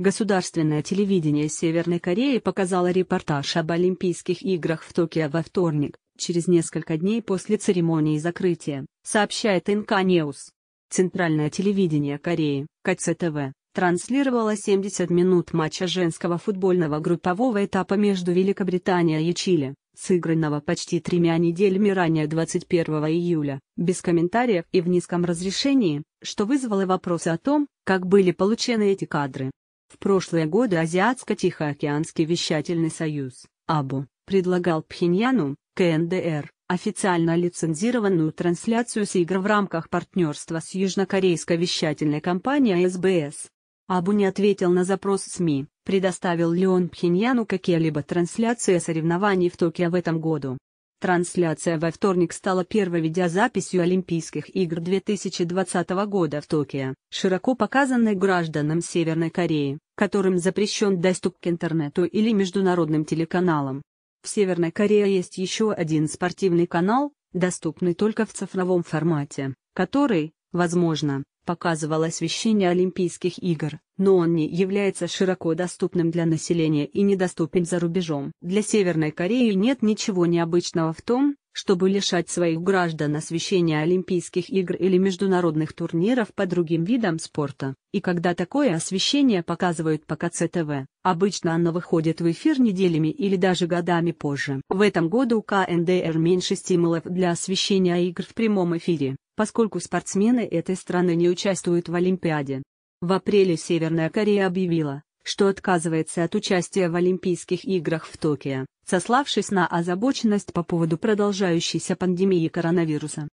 Государственное телевидение Северной Кореи показало репортаж об Олимпийских играх в Токио во вторник, через несколько дней после церемонии закрытия, сообщает НК News. Центральное телевидение Кореи, КЦТВ, транслировало 70 минут матча женского футбольного группового этапа между Великобританией и Чили, сыгранного почти тремя неделями ранее 21 июля, без комментариев и в низком разрешении, что вызвало вопросы о том, как были получены эти кадры. В прошлые годы Азиатско-Тихоокеанский вещательный союз, АБУ, предлагал Пхеньяну, КНДР, официально лицензированную трансляцию с игр в рамках партнерства с южнокорейской вещательной компанией СБС. Абу не ответил на запрос СМИ, предоставил ли он Пхеньяну какие-либо трансляции соревнований в Токио в этом году. Трансляция во вторник стала первой видеозаписью Олимпийских игр 2020 года в Токио, широко показанной гражданам Северной Кореи, которым запрещен доступ к интернету или международным телеканалам. В Северной Корее есть еще один спортивный канал, доступный только в цифровом формате, который, возможно, показывал освещение Олимпийских игр, но он не является широко доступным для населения и недоступен за рубежом. Для Северной Кореи нет ничего необычного в том, чтобы лишать своих граждан освещения Олимпийских игр или международных турниров по другим видам спорта. И когда такое освещение показывают по КЦТВ, обычно оно выходит в эфир неделями или даже годами позже. В этом году у КНДР меньше стимулов для освещения игр в прямом эфире поскольку спортсмены этой страны не участвуют в Олимпиаде. В апреле Северная Корея объявила, что отказывается от участия в Олимпийских играх в Токио, сославшись на озабоченность по поводу продолжающейся пандемии коронавируса.